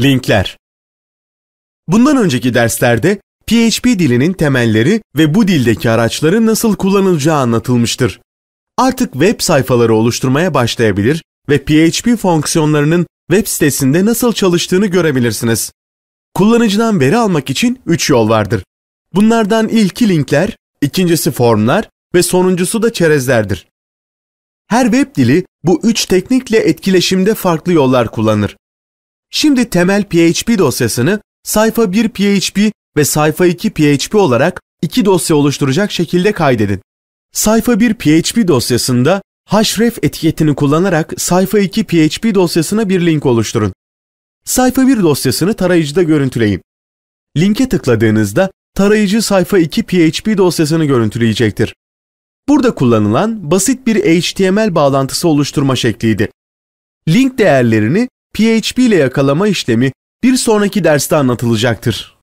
Linkler Bundan önceki derslerde PHP dilinin temelleri ve bu dildeki araçların nasıl kullanılacağı anlatılmıştır. Artık web sayfaları oluşturmaya başlayabilir ve PHP fonksiyonlarının web sitesinde nasıl çalıştığını görebilirsiniz. Kullanıcıdan veri almak için 3 yol vardır. Bunlardan ilki linkler, ikincisi formlar ve sonuncusu da çerezlerdir. Her web dili bu üç teknikle etkileşimde farklı yollar kullanır. Şimdi temel PHP dosyasını sayfa 1 PHP ve sayfa 2 PHP olarak iki dosya oluşturacak şekilde kaydedin. Sayfa 1 PHP dosyasında href etiketini kullanarak sayfa 2 PHP dosyasına bir link oluşturun. Sayfa 1 dosyasını tarayıcıda görüntüleyin. Linke tıkladığınızda tarayıcı sayfa 2 PHP dosyasını görüntüleyecektir. Burada kullanılan basit bir HTML bağlantısı oluşturma şekliydi. Link değerlerini PHP ile yakalama işlemi bir sonraki derste anlatılacaktır.